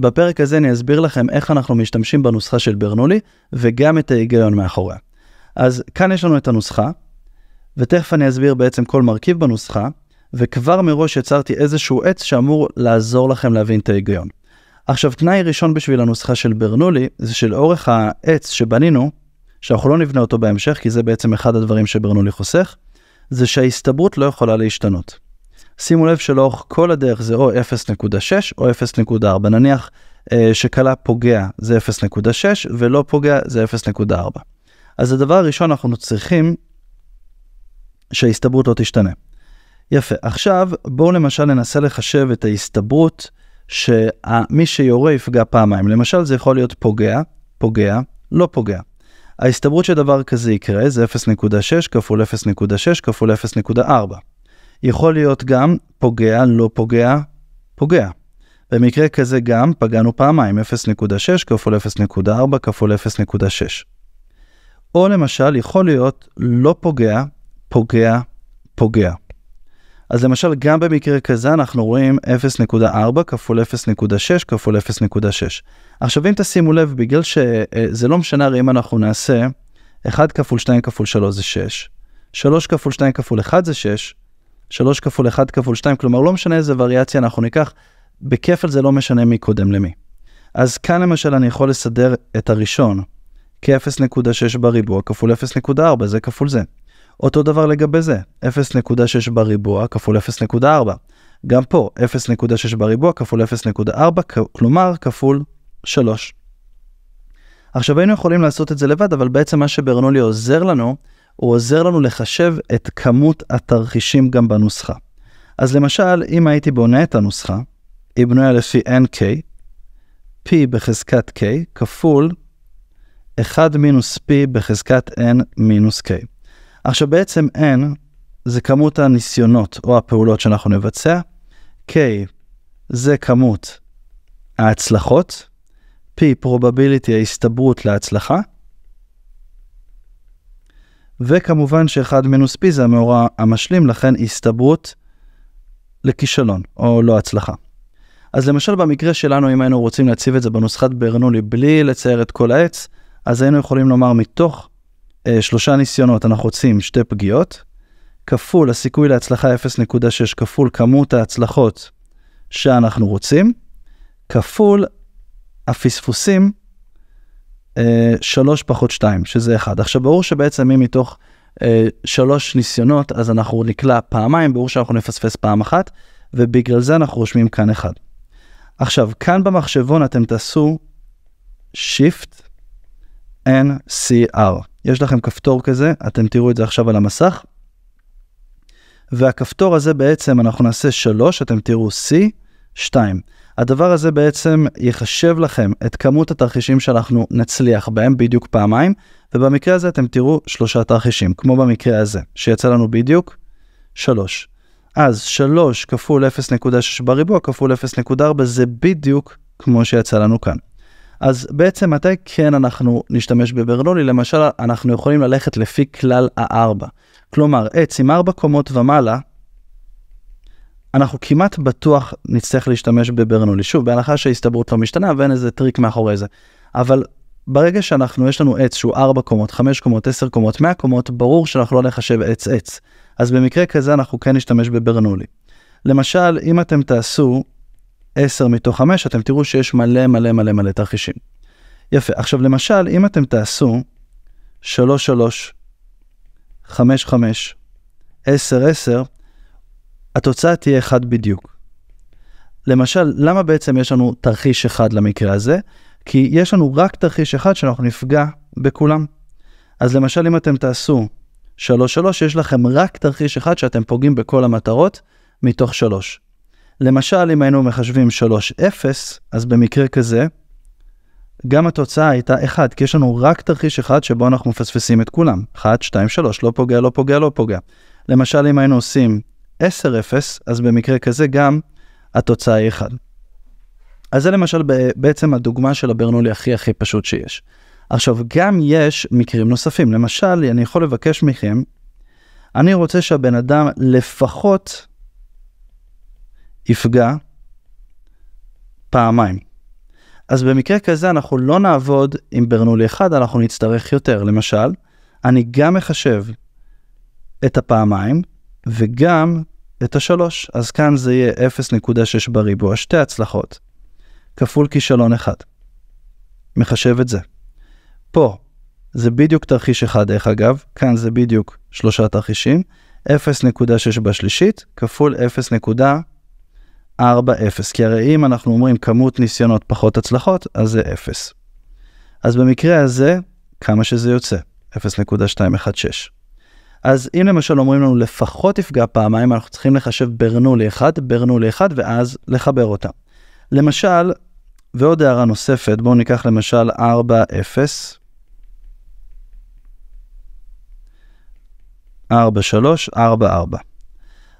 בפרק הזה אני אסביר לכם איך אנחנו משתמשים בנוסחה של ברנולי וגם את ההיגיון מאחוריה. אז כאן יש לנו את הנוסחה, ותכף אני אסביר בעצם כל מרכיב בנוסחה, וכבר מראש יצרתי איזשהו עץ שאמור לעזור לכם להבין את ההיגיון. עכשיו, תנאי ראשון בשביל הנוסחה של ברנולי, זה שלאורך העץ שבנינו, שאנחנו לא נבנה אותו בהמשך, כי זה בעצם אחד הדברים שברנולי חוסך, זה שההסתברות לא יכולה להשתנות. שימו לב שלאורך כל הדרך זה או 0.6 או 0.4. נניח אה, שקלה פוגע זה 0.6 ולא פוגע זה 0.4. אז הדבר הראשון אנחנו צריכים שההסתברות לא תשתנה. יפה, עכשיו בואו למשל ננסה לחשב את ההסתברות שמי שיורה יפגע פעמיים. למשל זה יכול להיות פוגע, פוגע, לא פוגע. ההסתברות שדבר כזה יקרה זה 0.6 כפול 0.6 כפול 0.4. יכול להיות גם פוגע, לא פוגע, פוגע. במקרה כזה גם פגענו פעמיים, 0.6 כפול 0.4 כפול 0.6. או למשל, יכול להיות לא פוגע, פוגע, פוגע. אז למשל, גם במקרה כזה אנחנו רואים 0.4 כפול 0.6 כפול 0.6. עכשיו, אם תשימו לב, בגלל שזה אה, לא משנה הרי אם אנחנו נעשה 1 כפול 2 כפול 3 זה 6, 3 כפול 2 כפול 1 זה 6, 3 כפול 1 כפול 2, כלומר לא משנה איזה וריאציה אנחנו ניקח, בכפל זה לא משנה מי קודם למי. אז כאן למשל אני יכול לסדר את הראשון כ-0.6 בריבוע כפול 0.4, זה כפול זה. אותו דבר לגבי זה, 0.6 בריבוע כפול 0.4. גם פה, 0.6 בריבוע כפול 0.4, כלומר כפול 3. עכשיו היינו יכולים לעשות את זה לבד, אבל בעצם מה שברנולי עוזר לנו, הוא עוזר לנו לחשב את כמות התרחישים גם בנוסחה. אז למשל, אם הייתי בונה את הנוסחה, היא בנויה לפי NK, P בחזקת K כפול 1 מינוס P בחזקת N מינוס K. עכשיו בעצם N זה כמות הניסיונות או הפעולות שאנחנו נבצע, K זה כמות ההצלחות, P probability ההסתברות להצלחה, וכמובן שאחד מינוס P זה המאורע המשלים, לכן הסתברות לכישלון או לא הצלחה. אז למשל במקרה שלנו, אם היינו רוצים להציב את זה בנוסחת ברנולי בלי לצייר את כל העץ, אז היינו יכולים לומר מתוך אה, שלושה ניסיונות אנחנו רוצים שתי פגיעות, כפול הסיכוי להצלחה 0.6 כפול כמות ההצלחות שאנחנו רוצים, כפול הפספוסים 3 אה, פחות 2, שזה 1. עכשיו ברור שבעצם אם מתוך אה, שלוש ניסיונות, אז אנחנו נקלע פעמיים, ברור שאנחנו נפספס פעם אחת, ובגלל זה אנחנו רושמים כאן 1. עכשיו, כאן במחשבון אתם תעשו Shift NCR. יש לכם כפתור כזה, אתם תראו את זה עכשיו על המסך. והכפתור הזה בעצם אנחנו נעשה 3, אתם תראו C, 2. הדבר הזה בעצם יחשב לכם את כמות התרחישים שאנחנו נצליח בהם בדיוק פעמיים, ובמקרה הזה אתם תראו שלושה תרחישים, כמו במקרה הזה, שיצא לנו בדיוק 3. אז 3 כפול 0.6 בריבוע כפול 0.4 זה בדיוק כמו שיצא לנו כאן. אז בעצם מתי כן אנחנו נשתמש בברנולי? למשל, אנחנו יכולים ללכת לפי כלל הארבע. כלומר, עץ עם ארבע קומות ומעלה, אנחנו כמעט בטוח נצטרך להשתמש בברנולי. שוב, בהנחה שההסתברות לא משתנה ואין איזה טריק מאחורי זה. אבל ברגע שאנחנו, יש לנו עץ שהוא 4 קומות, 5 קומות, 10 קומות, 100 קומות, ברור שאנחנו לא נחשב עץ עץ. אז במקרה כזה אנחנו כן נשתמש בברנולי. למשל, אם אתם תעשו 10 מתוך 5, אתם תראו שיש מלא מלא מלא מלא תרחישים. יפה, עכשיו למשל, אם אתם תעשו 3-3, 5-5, 10-10, התוצאה תהיה אחד בדיוק. למשל, למה בעצם יש לנו תרחיש אחד למקרה הזה? כי יש לנו רק תרחיש אחד שאנחנו נפגע בכולם. אז למשל, אם אתם תעשו 3-3, יש לכם רק תרחיש אחד שאתם פוגעים בכל המטרות מתוך 3. למשל, אם היינו מחשבים 3-0, אז במקרה כזה, גם התוצאה הייתה 1, כי יש לנו רק תרחיש אחד שבו אנחנו מפספסים את כולם. 1, 2, 3, לא פוגע, לא פוגע, לא פוגע. למשל, אם היינו עושים 10-0, אז במקרה כזה גם התוצאה היא 1. אז זה למשל בעצם הדוגמה של הברנולי הכי הכי פשוט שיש. עכשיו, גם יש מקרים נוספים. למשל, אני יכול לבקש מכם, אני רוצה שהבן אדם לפחות יפגע פעמיים. אז במקרה כזה אנחנו לא נעבוד עם ברנולי אחד, אנחנו נצטרך יותר. למשל, אני גם מחשב את הפעמיים, וגם את השלוש, אז כאן זה יהיה 0.6 בריבוע, שתי הצלחות, כפול כישלון אחד. מחשב את זה. פה זה בדיוק תרחיש אחד, דרך אגב, כאן זה בדיוק שלושה תרחישים, 0.6 בשלישית כפול 0.40, כי הרי אם אנחנו אומרים כמות ניסיונות פחות הצלחות, אז זה 0. אז במקרה הזה, כמה שזה יוצא, 0.216. אז אם למשל אומרים לנו לפחות תפגע פעמיים, אנחנו צריכים לחשב ברנולי אחד, ברנולי אחד, ואז לחבר אותה. למשל, ועוד הערה נוספת, בואו ניקח למשל 4, 0, 4, 3, 4, 4.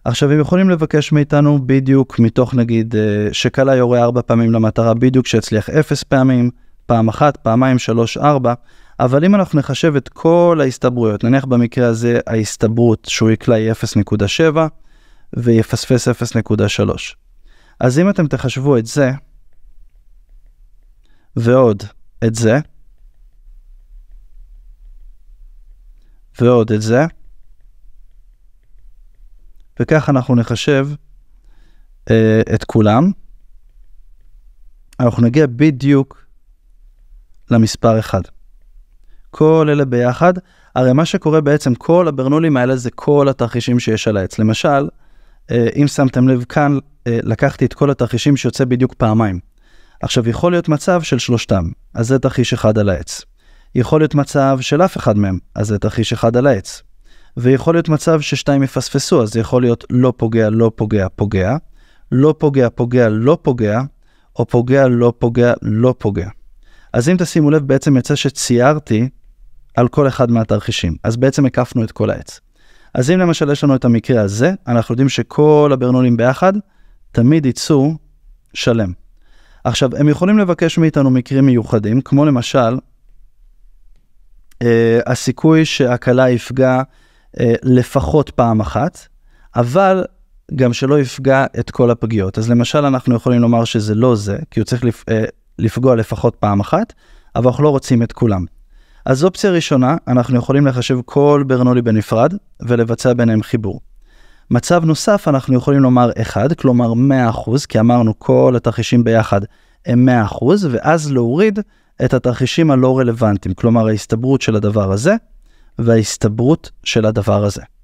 עכשיו, הם יכולים לבקש מאיתנו בדיוק מתוך נגיד אה, שקלה יורה 4 פעמים למטרה, בדיוק שיצליח 0 פעמים, פעם אחת, פעמיים, 3, 4, אבל אם אנחנו נחשב את כל ההסתברויות, נניח במקרה הזה ההסתברות שהוא יקלע היא 0.7 ויפספס 0.3. אז אם אתם תחשבו את זה, ועוד את זה, ועוד את זה, וכך אנחנו נחשב אה, את כולם. אנחנו נגיע בדיוק למספר 1. כל אלה ביחד, הרי מה שקורה בעצם, כל הברנולים האלה זה כל התרחישים שיש על העץ. למשל, אה, אם שמתם לב כאן, אה, לקחתי את כל התרחישים שיוצא בדיוק פעמיים. עכשיו, יכול להיות מצב של שלושתם, אז זה תרחיש אחד על העץ. יכול להיות מצב של אף אחד מהם, אז זה תרחיש אחד על העץ. ויכול להיות מצב ששתיים יפספסו, אז זה יכול להיות לא פוגע, לא פוגע, פוגע, לא פוגע, פוגע, לא פוגע, או פוגע, לא פוגע, לא פוגע. אז אם תשימו לב, בעצם יצא שציירתי על כל אחד מהתרחישים. אז בעצם הקפנו את כל העץ. אז אם למשל יש לנו את המקרה הזה, אנחנו יודעים שכל הברנולים ביחד תמיד יצאו שלם. עכשיו, הם יכולים לבקש מאיתנו מקרים מיוחדים, כמו למשל, אה, הסיכוי שהקלה יפגע אה, לפחות פעם אחת, אבל גם שלא יפגע את כל הפגיעות. אז למשל, אנחנו יכולים לומר שזה לא זה, כי הוא צריך לפ, אה, לפגוע לפחות פעם אחת, אבל אנחנו לא רוצים את כולם. אז אופציה ראשונה, אנחנו יכולים לחשב כל ברנולי בנפרד ולבצע ביניהם חיבור. מצב נוסף, אנחנו יכולים לומר 1, כלומר 100%, כי אמרנו כל התרחישים ביחד הם 100%, ואז להוריד את התרחישים הלא רלוונטיים, כלומר ההסתברות של הדבר הזה וההסתברות של הדבר הזה.